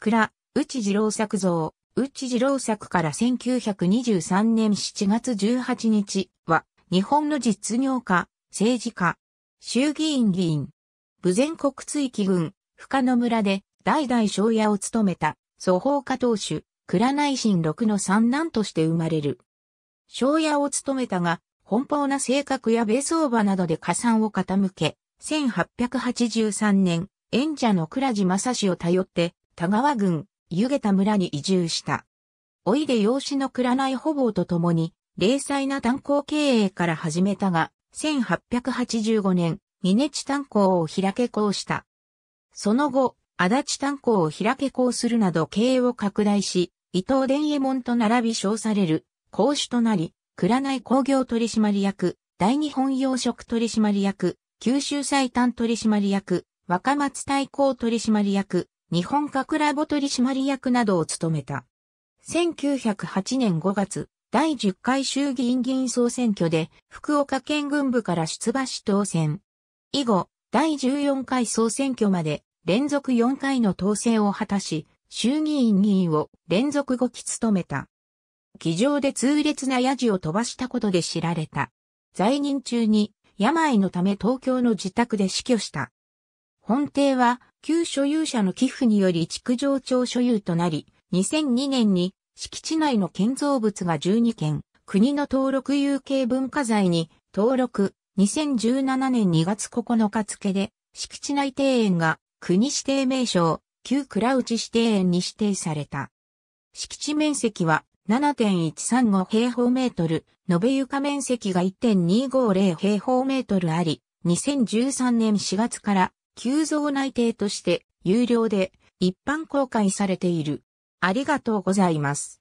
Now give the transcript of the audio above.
倉、内次郎作像、内次郎作から1923年7月18日は、日本の実業家、政治家、衆議院議員、武前国追記軍、深野村で代々庄屋を務めた、祖法家当主、倉内新六の三男として生まれる。庄屋を務めたが、奔放な性格や米相場などで加算を傾け、1883年、演者の倉地正史を頼って、田川郡、湯桁村に移住した。老いで養子の占内保房と共に、零細な炭鉱経営から始めたが、1885年、峰地炭鉱を開け校した。その後、足立炭鉱を開け校するなど経営を拡大し、伊藤伝右衛門と並び称される、公主となり、倉内工業取締役、大日本養殖取締役、九州最短取締役、若松大工取締役、日本かくらぼ取締役などを務めた。1908年5月、第10回衆議院議員総選挙で福岡県軍部から出馬し当選。以後、第14回総選挙まで連続4回の当選を果たし、衆議院議員を連続5期務めた。議場で痛烈なヤジを飛ばしたことで知られた。在任中に病のため東京の自宅で死去した。本廷は旧所有者の寄付により築城町所有となり、2002年に敷地内の建造物が12件、国の登録有形文化財に登録、2017年2月9日付で、敷地内庭園が国指定名称、旧倉内指定園に指定された。敷地面積は7.135平方メートル、延べ床面積が1.250平方メートルあり、2013年4月から急増内定として有料で一般公開されている。ありがとうございます。